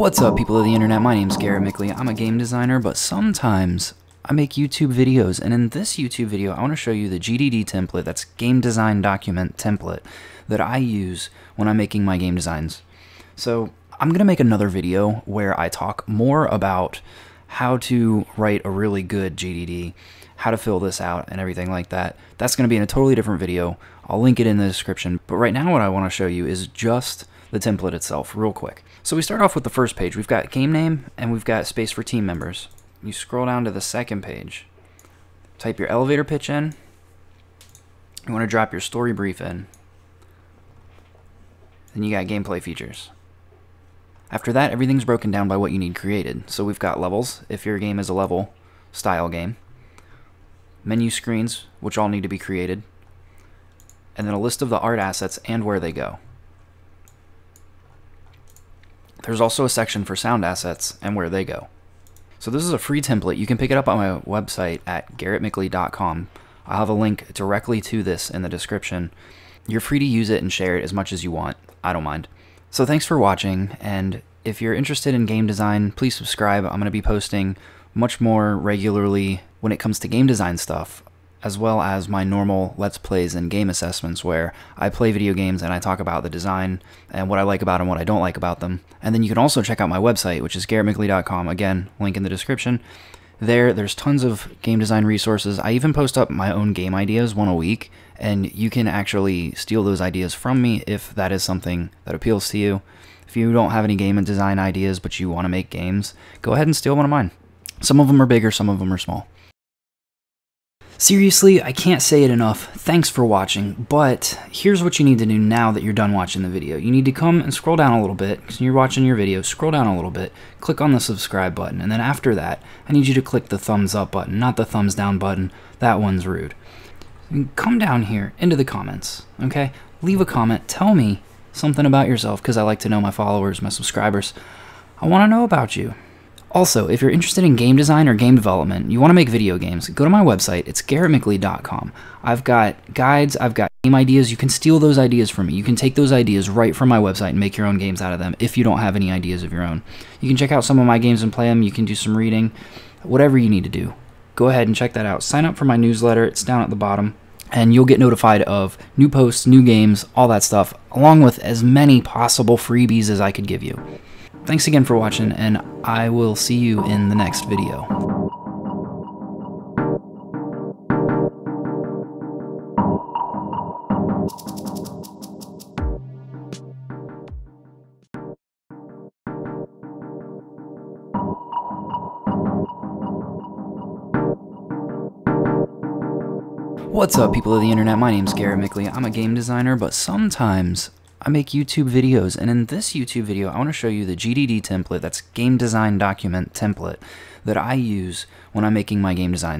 What's up people of the internet, my name's Garrett Mickley, I'm a game designer, but sometimes I make YouTube videos, and in this YouTube video I want to show you the GDD template, that's Game Design Document template, that I use when I'm making my game designs. So I'm going to make another video where I talk more about how to write a really good GDD, how to fill this out and everything like that. That's going to be in a totally different video. I'll link it in the description. But right now what I want to show you is just the template itself real quick. So we start off with the first page. We've got game name and we've got space for team members. You scroll down to the second page, type your elevator pitch in. You want to drop your story brief in. Then you got gameplay features. After that, everything's broken down by what you need created. So we've got levels, if your game is a level style game, menu screens, which all need to be created, and then a list of the art assets and where they go. There's also a section for sound assets and where they go. So this is a free template. You can pick it up on my website at garrettmickley.com. I'll have a link directly to this in the description. You're free to use it and share it as much as you want. I don't mind. So thanks for watching, and if you're interested in game design, please subscribe. I'm going to be posting much more regularly when it comes to game design stuff as well as my normal Let's Plays and game assessments where I play video games and I talk about the design and what I like about them, what I don't like about them. And then you can also check out my website, which is garrettmickley.com. Again, link in the description. There, there's tons of game design resources. I even post up my own game ideas one a week, and you can actually steal those ideas from me if that is something that appeals to you. If you don't have any game and design ideas but you want to make games, go ahead and steal one of mine. Some of them are bigger, some of them are small. Seriously, I can't say it enough. Thanks for watching, but here's what you need to do now that you're done watching the video. You need to come and scroll down a little bit, because you're watching your video, scroll down a little bit, click on the subscribe button, and then after that, I need you to click the thumbs up button, not the thumbs down button. That one's rude. And come down here into the comments, okay? Leave a comment, tell me something about yourself, because I like to know my followers, my subscribers. I want to know about you. Also, if you're interested in game design or game development, you want to make video games, go to my website. It's garrettmickley.com. I've got guides, I've got game ideas. You can steal those ideas from me. You can take those ideas right from my website and make your own games out of them if you don't have any ideas of your own. You can check out some of my games and play them. You can do some reading, whatever you need to do. Go ahead and check that out. Sign up for my newsletter, it's down at the bottom and you'll get notified of new posts, new games, all that stuff, along with as many possible freebies as I could give you. Thanks again for watching, and I will see you in the next video. What's up, people of the internet? My name's Garrett Mickley. I'm a game designer, but sometimes I make YouTube videos, and in this YouTube video, I want to show you the GDD template, that's Game Design Document template, that I use when I'm making my game design